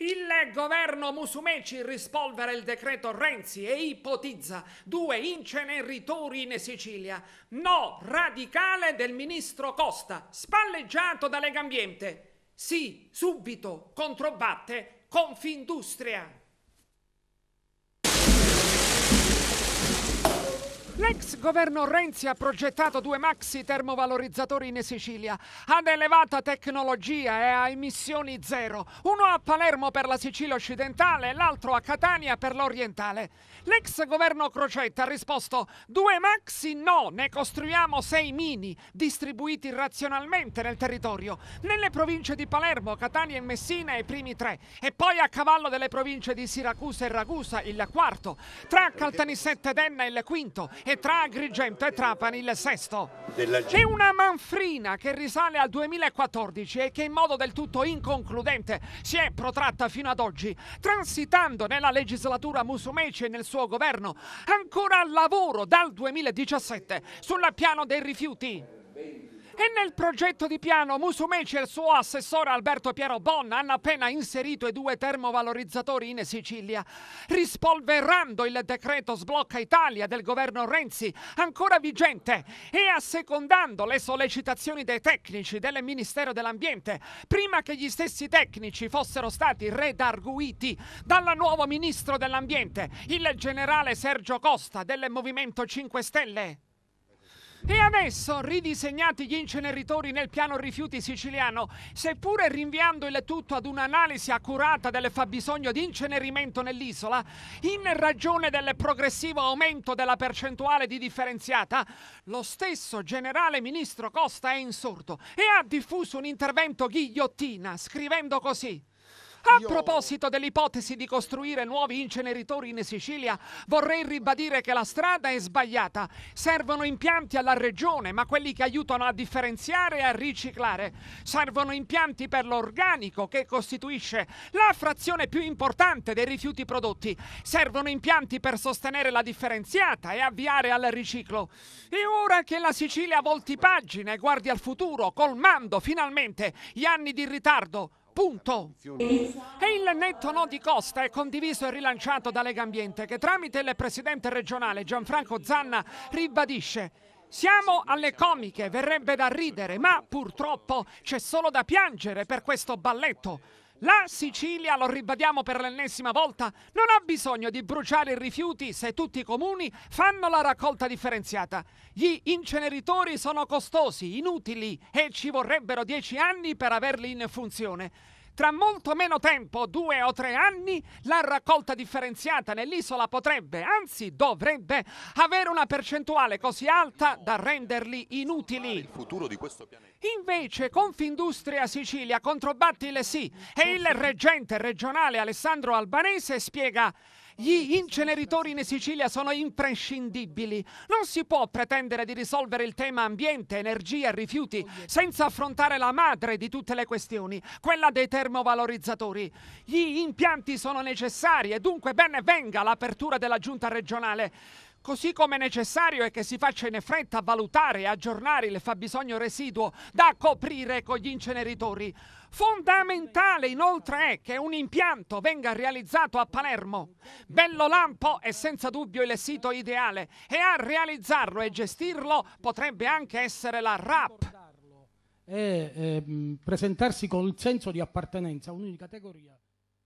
Il governo Musumeci rispolvera il decreto Renzi e ipotizza due inceneritori in Sicilia. No radicale del ministro Costa, spalleggiato da Legambiente. Sì, subito controbatte Confindustria. L'ex governo Renzi ha progettato due maxi termovalorizzatori in Sicilia ad elevata tecnologia e a emissioni zero, uno a Palermo per la Sicilia occidentale e l'altro a Catania per l'orientale. L'ex governo Crocetta ha risposto due maxi no, ne costruiamo sei mini, distribuiti razionalmente nel territorio, nelle province di Palermo, Catania e Messina i primi tre e poi a cavallo delle province di Siracusa e Ragusa il quarto, tra Caltanissette ed Enna il quinto e tra Agrigento e Trapani il sesto. Della... C'è una manfrina che risale al 2014 e che in modo del tutto inconcludente si è protratta fino ad oggi, transitando nella legislatura Musumeci e nel suo governo, ancora al lavoro dal 2017 sul piano dei rifiuti. E nel progetto di piano Musumeci e il suo assessore Alberto Piero Bon hanno appena inserito i due termovalorizzatori in Sicilia, rispolverando il decreto Sblocca Italia del governo Renzi, ancora vigente, e assecondando le sollecitazioni dei tecnici del Ministero dell'Ambiente, prima che gli stessi tecnici fossero stati redarguiti dal nuovo Ministro dell'Ambiente, il generale Sergio Costa del Movimento 5 Stelle. E adesso, ridisegnati gli inceneritori nel piano rifiuti siciliano, seppure rinviando il tutto ad un'analisi accurata del fabbisogno di incenerimento nell'isola, in ragione del progressivo aumento della percentuale di differenziata, lo stesso generale ministro Costa è insorto e ha diffuso un intervento ghigliottina, scrivendo così. A proposito dell'ipotesi di costruire nuovi inceneritori in Sicilia, vorrei ribadire che la strada è sbagliata. Servono impianti alla regione, ma quelli che aiutano a differenziare e a riciclare. Servono impianti per l'organico, che costituisce la frazione più importante dei rifiuti prodotti. Servono impianti per sostenere la differenziata e avviare al riciclo. E ora che la Sicilia volti pagine e guardi al futuro, colmando finalmente gli anni di ritardo, Punto. Esatto. E il netto no di Costa è condiviso e rilanciato da Lega Ambiente che tramite il presidente regionale Gianfranco Zanna ribadisce siamo alle comiche, verrebbe da ridere, ma purtroppo c'è solo da piangere per questo balletto. La Sicilia, lo ribadiamo per l'ennesima volta, non ha bisogno di bruciare i rifiuti se tutti i comuni fanno la raccolta differenziata. Gli inceneritori sono costosi, inutili e ci vorrebbero dieci anni per averli in funzione. Tra molto meno tempo, due o tre anni, la raccolta differenziata nell'isola potrebbe, anzi dovrebbe, avere una percentuale così alta da renderli inutili. Il futuro di questo pianeta. Invece Confindustria Sicilia controbatti il sì e il reggente regionale Alessandro Albanese spiega gli inceneritori in Sicilia sono imprescindibili. Non si può pretendere di risolvere il tema ambiente, energia, e rifiuti senza affrontare la madre di tutte le questioni, quella dei termovalorizzatori. Gli impianti sono necessari e dunque bene venga l'apertura della giunta regionale. Così come necessario è che si faccia in fretta valutare e aggiornare il fabbisogno residuo da coprire con gli inceneritori. Fondamentale inoltre è che un impianto venga realizzato a Palermo. Bello Lampo è senza dubbio il sito ideale e a realizzarlo e gestirlo potrebbe anche essere la RAP. E eh, presentarsi col senso di appartenenza a un'unica categoria.